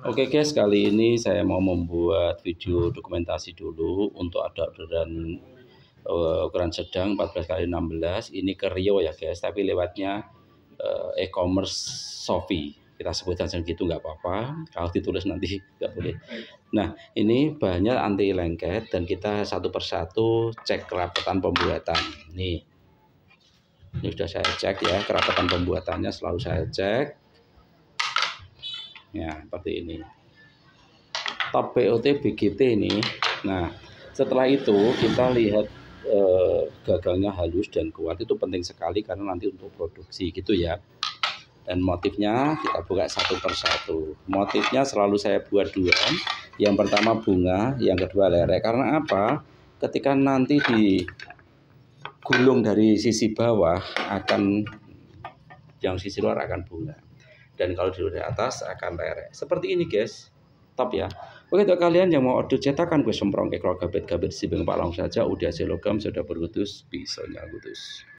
Oke okay guys, kali ini saya mau membuat video dokumentasi dulu untuk ada orderan uh, eh, ukuran sedang 14 kali 16 ini ke Rio ya guys, tapi lewatnya uh, e-commerce Shopee. Kita sebut saja gitu nggak apa-apa, kalau ditulis nanti nggak boleh. Nah, ini banyak anti lengket dan kita satu persatu cek kerapatan pembuatan. Nih. Ini sudah saya cek ya, kerapatan pembuatannya selalu saya cek ya seperti ini top POT BGT ini nah setelah itu kita lihat eh, gagalnya halus dan kuat itu penting sekali karena nanti untuk produksi gitu ya dan motifnya kita buka satu persatu motifnya selalu saya buat dua yang pertama bunga yang kedua lerek karena apa ketika nanti di gulung dari sisi bawah akan yang sisi luar akan bunga dan kalau di dari atas akan lereng. Seperti ini guys. Top ya. Oke untuk kalian yang mau order cetakan gue semprong ke keluarga gabet gabet sibeng pak long saja udah selogam sudah berputus pisaunya gutus.